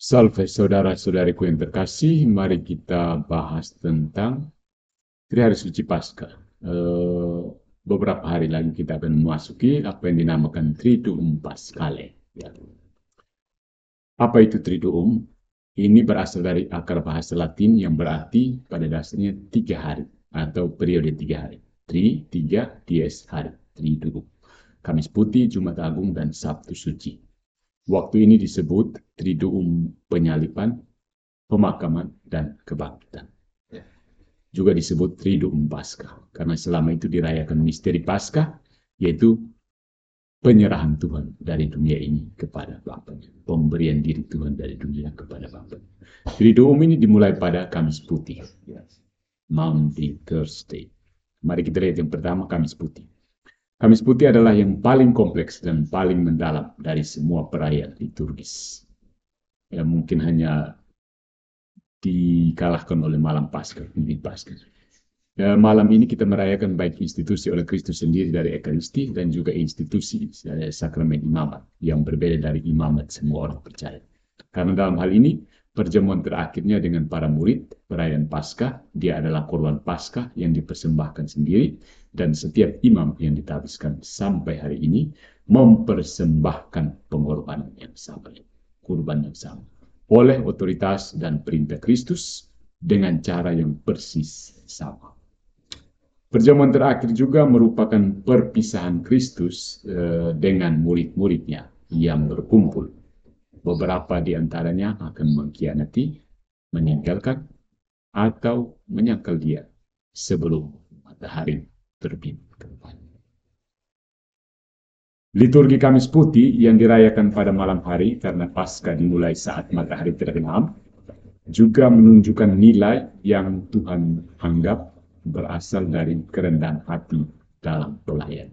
Salve saudara-saudariku yang terkasih, mari kita bahas tentang Trihari Suci Pasca. Eh, beberapa hari lagi kita akan memasuki apa yang dinamakan Triduum Paskale. Ya. Apa itu Triduum? Ini berasal dari akar bahasa Latin yang berarti pada dasarnya tiga hari atau periode tiga hari. Tri, tiga, dies, hari. Triduum. Kamis Putih, Jumat Agung, dan Sabtu Suci. Waktu ini disebut Triduum penyalipan, pemakaman, dan kebangkitan. Ya. Juga disebut Triduum Paskah, karena selama itu dirayakan misteri Paskah, yaitu penyerahan Tuhan dari dunia ini kepada Bapaknya. Pemberian diri Tuhan dari dunia kepada Bapaknya. Triduum ini dimulai pada Kamis Putih. Monday, Thursday. Mari kita lihat yang pertama, Kamis Putih. Kamis Putih adalah yang paling kompleks dan paling mendalam dari semua perayaan liturgis. Ya, mungkin hanya dikalahkan oleh malam Paskah, Lilin Paskah. Ya, malam ini kita merayakan baik institusi oleh Kristus sendiri dari Ekaristi dan juga institusi dari sakramen imamat yang berbeda dari imamat semua orang percaya. Karena dalam hal ini Perjamuan terakhirnya dengan para murid, perayaan Paskah, dia adalah korban Paskah yang dipersembahkan sendiri, dan setiap imam yang ditabiskan sampai hari ini mempersembahkan pengorbanan yang sama, kurban yang sama, oleh otoritas dan perintah Kristus dengan cara yang persis sama. Perjamuan terakhir juga merupakan perpisahan Kristus eh, dengan murid-muridnya yang berkumpul Beberapa di antaranya akan mengkhianati, meninggalkan, atau menyangkal dia sebelum matahari terbit. Liturgi Kamis Putih yang dirayakan pada malam hari karena pasca dimulai saat matahari terbenam juga menunjukkan nilai yang Tuhan anggap berasal dari kerendahan hati dalam pelayan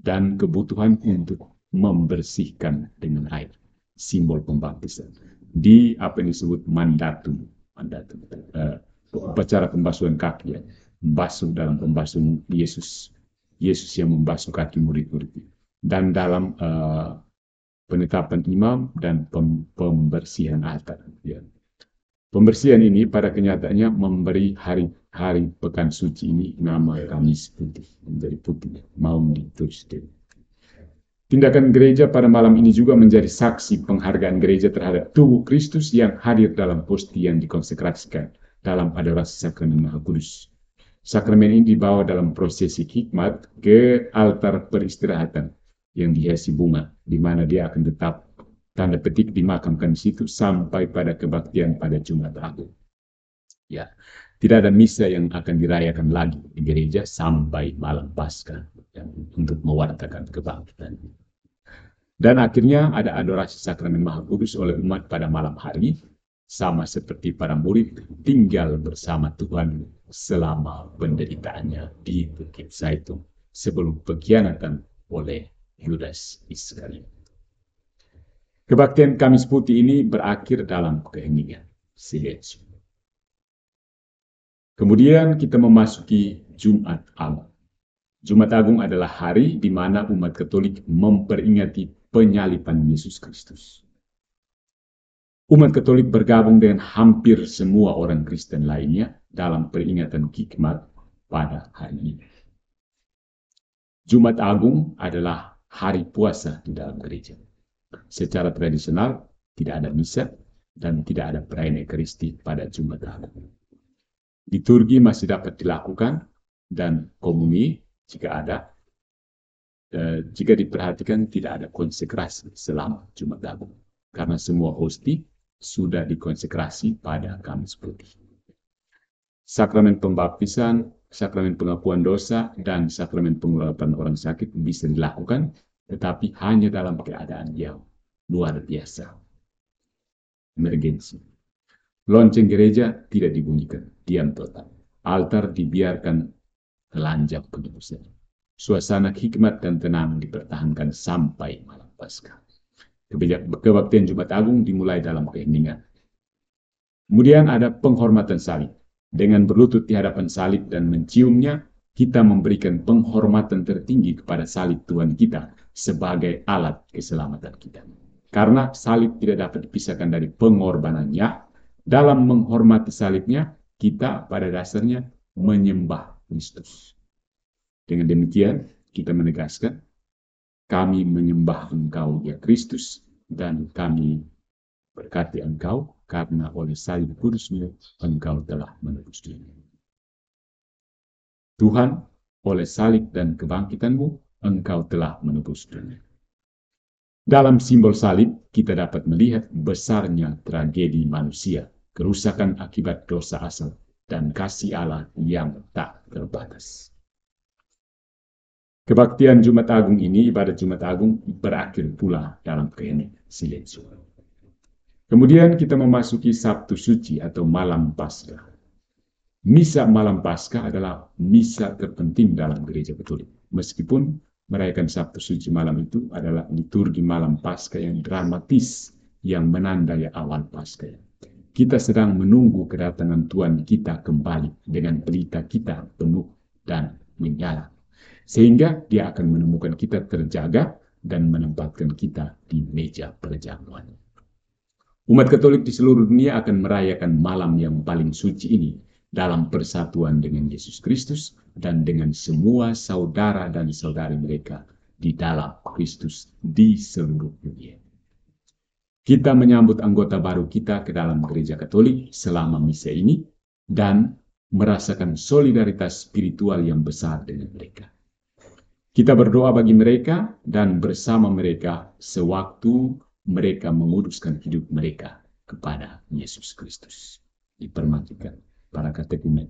dan kebutuhan untuk membersihkan dengan air simbol pembaptisan di apa yang disebut mandatum mandatum uh, upacara pembasuhan kaki ya basuh dalam pembasuhan Yesus Yesus yang membasuh kaki murid-murid dan dalam uh, penetapan imam dan pem pembersihan altar ya. Pembersihan ini pada kenyataannya memberi hari hari pekan suci ini nama Kamis putih menjadi putih mau ditulis Tindakan gereja pada malam ini juga menjadi saksi penghargaan gereja terhadap tubuh Kristus yang hadir dalam posti yang dikonsekrasikan dalam adorasi sakramen Maha Kudus. Sakramen ini dibawa dalam prosesi hikmat ke altar peristirahatan yang dihiasi bunga, di mana dia akan tetap tanda petik dimakamkan di situ sampai pada kebaktian pada Jumat Agung. Ya, tidak ada misa yang akan dirayakan lagi di gereja sampai malam pasca yang untuk mewartakan kebangkitan. Dan akhirnya ada adorasi sakramen Maha Kudus oleh umat pada malam hari, sama seperti para murid tinggal bersama Tuhan selama penderitaannya di Bukit Zaitun sebelum pengkhianatan oleh Yudas Iskariot. Kebaktian Kamis Putih ini berakhir dalam keheningan, Silencio. Kemudian kita memasuki Jumat Agung. Jumat Agung adalah hari di mana umat Katolik memperingati penyalipan Yesus Kristus. Umat Katolik bergabung dengan hampir semua orang Kristen lainnya dalam peringatan Kikmat pada hari ini. Jumat Agung adalah hari puasa di dalam gereja. Secara tradisional, tidak ada misa dan tidak ada perayaan Ekaristi pada Jumat Agung liturgi masih dapat dilakukan dan komuni jika ada E, jika diperhatikan tidak ada konsekrasi selama Jumat Agung karena semua hosti sudah dikonsekrasi pada Kamis Putih. Sakramen pembaptisan, sakramen pengakuan dosa, dan sakramen pengurapan orang sakit bisa dilakukan, tetapi hanya dalam keadaan yang luar biasa. Emergensi. Lonceng gereja tidak dibunyikan, diam total. Altar dibiarkan telanjang penyebusnya. Suasana hikmat dan tenang dipertahankan sampai malam pasca. Kebaktian Jumat Agung dimulai dalam keheningan. Kemudian ada penghormatan salib. Dengan berlutut di hadapan salib dan menciumnya, kita memberikan penghormatan tertinggi kepada salib Tuhan kita sebagai alat keselamatan kita. Karena salib tidak dapat dipisahkan dari pengorbanannya, dalam menghormati salibnya, kita pada dasarnya menyembah Kristus. Dengan demikian, kita menegaskan, kami menyembah engkau ya Kristus, dan kami berkati engkau, karena oleh salib kudusmu engkau telah menebus dunia. Tuhan, oleh salib dan kebangkitanmu, engkau telah menebus dunia. Dalam simbol salib, kita dapat melihat besarnya tragedi manusia kerusakan akibat dosa asal, dan kasih Allah yang tak terbatas. Kebaktian Jumat Agung ini, ibadat Jumat Agung berakhir pula dalam keheningan silensu. Kemudian kita memasuki Sabtu Suci atau Malam Pasca. Misa Malam Pasca adalah misa terpenting dalam gereja Katolik. Meskipun merayakan Sabtu Suci malam itu adalah liturgi malam Pasca yang dramatis yang menandai awal Paskah. Kita sedang menunggu kedatangan Tuhan kita kembali dengan pelita kita penuh dan menyala. Sehingga dia akan menemukan kita terjaga dan menempatkan kita di meja perjamuan. Umat Katolik di seluruh dunia akan merayakan malam yang paling suci ini dalam persatuan dengan Yesus Kristus dan dengan semua saudara dan saudari mereka di dalam Kristus di seluruh dunia kita menyambut anggota baru kita ke dalam gereja Katolik selama misa ini dan merasakan solidaritas spiritual yang besar dengan mereka. Kita berdoa bagi mereka dan bersama mereka sewaktu mereka menguduskan hidup mereka kepada Yesus Kristus. Dipermatikan para katekumen.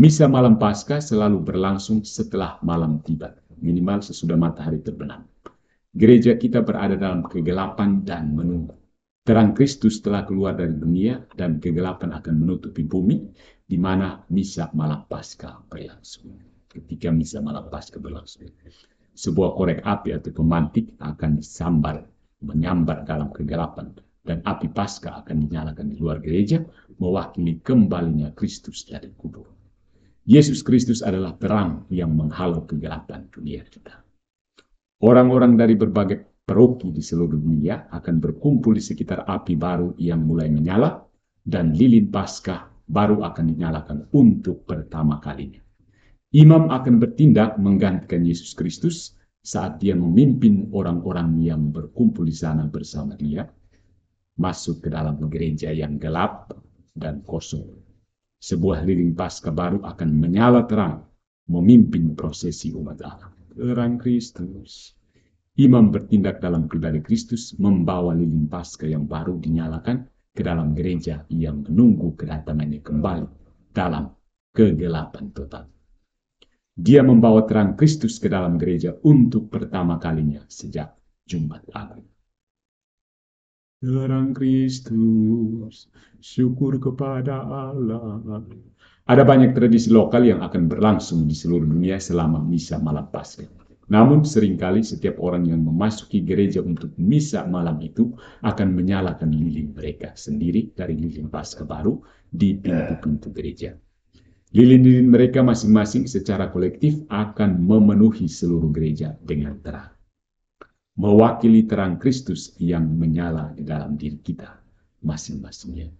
Misa malam Paskah selalu berlangsung setelah malam tiba, minimal sesudah matahari terbenam. Gereja kita berada dalam kegelapan dan menunggu. Terang Kristus telah keluar dari dunia dan kegelapan akan menutupi bumi di mana misa malam pasca berlangsung. Ketika misa malam pasca berlangsung, sebuah korek api atau pemantik akan disambar, menyambar dalam kegelapan dan api pasca akan dinyalakan di luar gereja mewakili kembalinya Kristus dari kubur. Yesus Kristus adalah terang yang menghalau kegelapan dunia kita. Orang-orang dari berbagai peroki di seluruh dunia akan berkumpul di sekitar api baru yang mulai menyala dan lilin Paskah baru akan dinyalakan untuk pertama kalinya. Imam akan bertindak menggantikan Yesus Kristus saat dia memimpin orang-orang yang berkumpul di sana bersama dia masuk ke dalam gereja yang gelap dan kosong. Sebuah lilin Paskah baru akan menyala terang memimpin prosesi umat Allah terang Kristus. Imam bertindak dalam kendali Kristus membawa lilin pasca yang baru dinyalakan ke dalam gereja yang menunggu kedatangannya kembali dalam kegelapan total. Dia membawa terang Kristus ke dalam gereja untuk pertama kalinya sejak Jumat Agung. Terang Kristus, syukur kepada Allah ada banyak tradisi lokal yang akan berlangsung di seluruh dunia selama misa malam Paskah. Namun seringkali setiap orang yang memasuki gereja untuk misa malam itu akan menyalakan lilin mereka sendiri dari lilin Paskah baru di pintu-pintu gereja. Lilin-lilin mereka masing-masing secara kolektif akan memenuhi seluruh gereja dengan terang. Mewakili terang Kristus yang menyala di dalam diri kita masing-masingnya.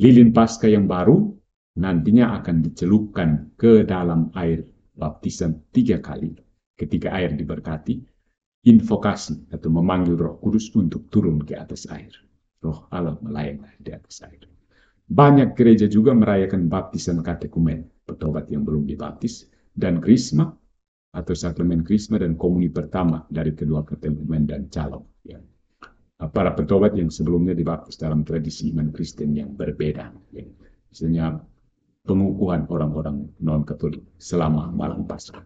Lilin Paskah yang baru nantinya akan dicelupkan ke dalam air baptisan tiga kali ketika air diberkati, invokasi atau memanggil roh kudus untuk turun ke atas air. Roh Allah melayang di atas air. Banyak gereja juga merayakan baptisan katekumen, petobat yang belum dibaptis, dan krisma atau sakramen krisma dan komuni pertama dari kedua katekumen dan calon. Ya. Nah, para petobat yang sebelumnya dibaptis dalam tradisi iman Kristen yang berbeda. Ya. Misalnya pengukuhan orang-orang non-Katolik selama malam Paskah.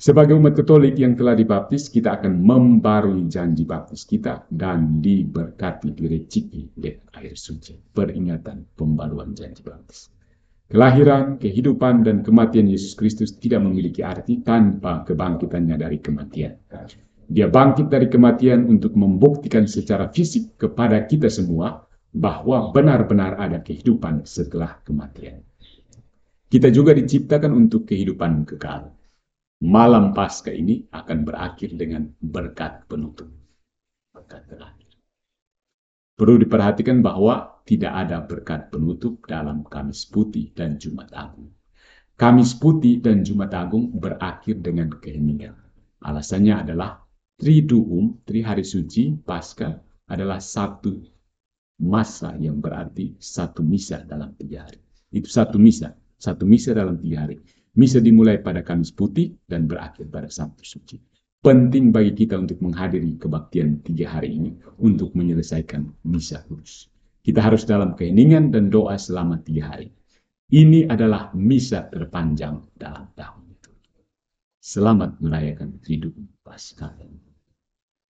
Sebagai umat Katolik yang telah dibaptis, kita akan membarui janji baptis kita dan diberkati, direciki oleh air suci. Peringatan pembaruan janji baptis. Kelahiran, kehidupan, dan kematian Yesus Kristus tidak memiliki arti tanpa kebangkitannya dari kematian. Dia bangkit dari kematian untuk membuktikan secara fisik kepada kita semua bahwa benar-benar ada kehidupan setelah kematian. Kita juga diciptakan untuk kehidupan kekal. Malam Paskah ini akan berakhir dengan berkat penutup. Berkat terakhir. Perlu diperhatikan bahwa tidak ada berkat penutup dalam Kamis Putih dan Jumat Agung. Kamis Putih dan Jumat Agung berakhir dengan keheningan. Alasannya adalah Triduum, Tri Hari Suci, Pasca adalah satu masa yang berarti satu misa dalam tiga hari. Itu satu misa satu misa dalam tiga hari. Misa dimulai pada Kamis Putih dan berakhir pada Sabtu Suci. Penting bagi kita untuk menghadiri kebaktian tiga hari ini untuk menyelesaikan misa kudus. Kita harus dalam keheningan dan doa selama tiga hari. Ini adalah misa terpanjang dalam tahun itu. Selamat merayakan hidup Paskah.